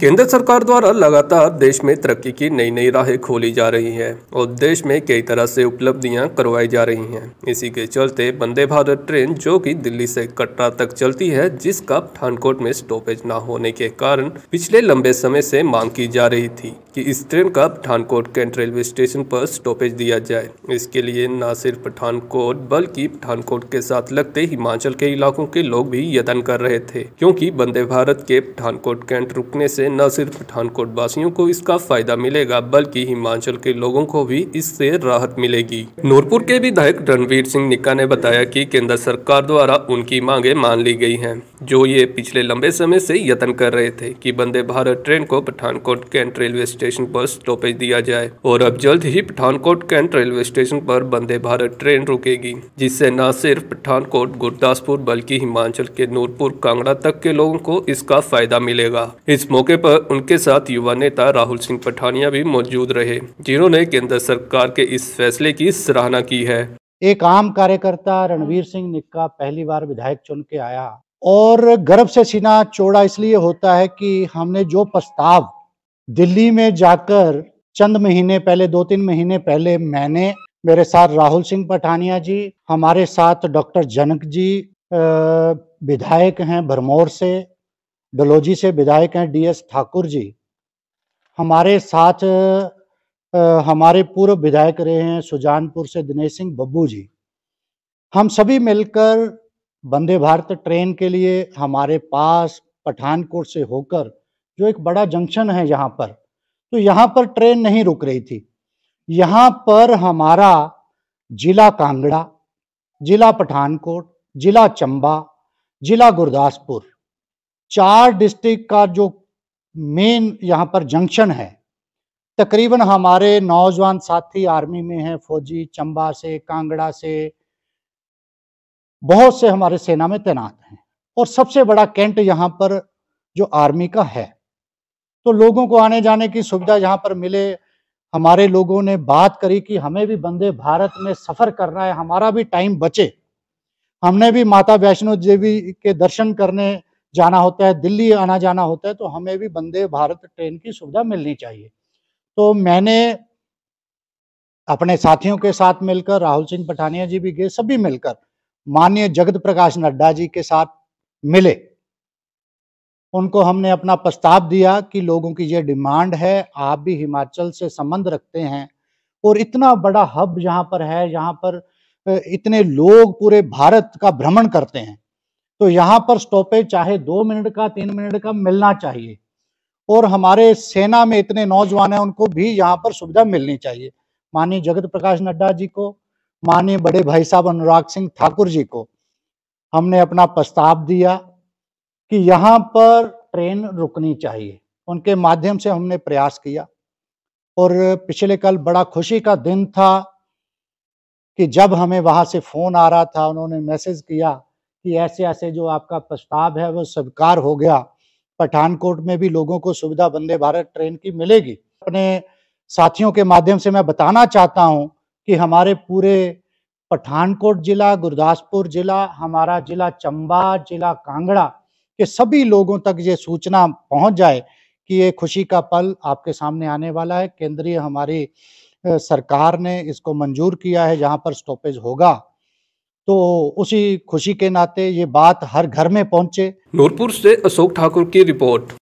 केंद्र सरकार द्वारा लगातार देश में तरक्की की नई नई राहें खोली जा रही है और देश में कई तरह से उपलब्धियां करवाई जा रही हैं इसी के चलते वंदे भारत ट्रेन जो कि दिल्ली से कटरा तक चलती है जिसका पठानकोट में स्टॉपेज न होने के कारण पिछले लंबे समय से मांग की जा रही थी कि इस ट्रेन का पठानकोट कैंट रेलवे स्टेशन पर स्टॉपेज दिया जाए इसके लिए न सिर्फ पठानकोट बल्कि पठानकोट के साथ लगते हिमाचल के इलाकों के लोग भी यतन कर रहे थे क्योंकि वंदे भारत के पठानकोट कैंट रुकने से न सिर्फ पठानकोट वासियों को इसका फायदा मिलेगा बल्कि हिमाचल के लोगों को भी इससे राहत मिलेगी नूरपुर के विधायक रणवीर सिंह निक्का ने बताया कि केंद्र सरकार द्वारा उनकी मांगे मान ली गई हैं जो ये पिछले लंबे समय से यत्न कर रहे थे कि वंदे भारत ट्रेन को पठानकोट कैंट रेलवे स्टेशन पर स्टॉपेज दिया जाए और अब जल्द ही पठानकोट कैंट रेलवे स्टेशन पर वंदे भारत ट्रेन रुकेगी जिससे न सिर्फ पठानकोट गुरदासपुर बल्कि हिमाचल के नूरपुर कांगड़ा तक के लोगों को इसका फायदा मिलेगा इस मौके पर उनके साथ युवा नेता राहुल सिंह पठानिया भी मौजूद रहे जिन्होंने केंद्र सरकार के इस फैसले की सराहना की है एक आम कार्यकर्ता रणवीर सिंह निक्का पहली बार विधायक चुन के आया और गर्व से सीना चौड़ा इसलिए होता है कि हमने जो प्रस्ताव दिल्ली में जाकर चंद महीने पहले दो तीन महीने पहले मैंने मेरे साथ राहुल सिंह पठानिया जी हमारे साथ डॉक्टर जनक जी विधायक हैं भरमौर से डलहौजी से विधायक हैं डीएस ठाकुर जी हमारे साथ हमारे पूर्व विधायक रहे हैं सुजानपुर से दिनेश सिंह बब्बू जी हम सभी मिलकर वंदे भारत ट्रेन के लिए हमारे पास पठानकोट से होकर जो एक बड़ा जंक्शन है यहाँ पर तो यहाँ पर ट्रेन नहीं रुक रही थी यहाँ पर हमारा जिला कांगड़ा जिला पठानकोट जिला चंबा जिला गुरदासपुर चार डिस्ट्रिक्ट का जो मेन यहाँ पर जंक्शन है तकरीबन हमारे नौजवान साथी आर्मी में हैं फौजी चंबा से कांगड़ा से बहुत से हमारे सेना में तैनात हैं और सबसे बड़ा कैंट यहाँ पर जो आर्मी का है तो लोगों को आने जाने की सुविधा यहाँ पर मिले हमारे लोगों ने बात करी कि हमें भी बंदे भारत में सफ़र करना है हमारा भी टाइम बचे हमने भी माता वैष्णो देवी के दर्शन करने जाना होता है दिल्ली आना जाना होता है तो हमें भी वंदे भारत ट्रेन की सुविधा मिलनी चाहिए तो मैंने अपने साथियों के साथ मिलकर राहुल सिंह पठानिया जी भी गए सभी मिलकर माननीय जगत प्रकाश नड्डा जी के साथ मिले उनको हमने अपना प्रस्ताव दिया कि लोगों की ये डिमांड है आप भी हिमाचल से संबंध रखते हैं और इतना बड़ा हब यहाँ पर है यहाँ पर इतने लोग पूरे भारत का भ्रमण करते हैं तो यहाँ पर स्टॉपेज चाहे दो मिनट का तीन मिनट का मिलना चाहिए और हमारे सेना में इतने नौजवान हैं उनको भी यहाँ पर सुविधा मिलनी चाहिए माननीय जगत प्रकाश नड्डा जी को माननीय बड़े भाई साहब अनुराग सिंह ठाकुर जी को हमने अपना प्रस्ताव दिया कि यहाँ पर ट्रेन रुकनी चाहिए उनके माध्यम से हमने प्रयास किया और पिछले कल बड़ा खुशी का दिन था कि जब हमें वहां से फ़ोन आ रहा था उन्होंने मैसेज किया कि ऐसे ऐसे जो आपका प्रस्ताव है वो स्वीकार हो गया पठानकोट में भी लोगों को सुविधा वंदे भारत ट्रेन की मिलेगी अपने साथियों के माध्यम से मैं बताना चाहता हूँ कि हमारे पूरे पठानकोट जिला गुरदासपुर जिला हमारा जिला चंबा जिला कांगड़ा के सभी लोगों तक ये सूचना पहुंच जाए कि ये खुशी का पल आपके सामने आने वाला है केंद्रीय हमारी सरकार ने इसको मंजूर किया है जहां पर स्टॉपेज होगा तो उसी खुशी के नाते ये बात हर घर में पहुंचे नूरपुर से अशोक ठाकुर की रिपोर्ट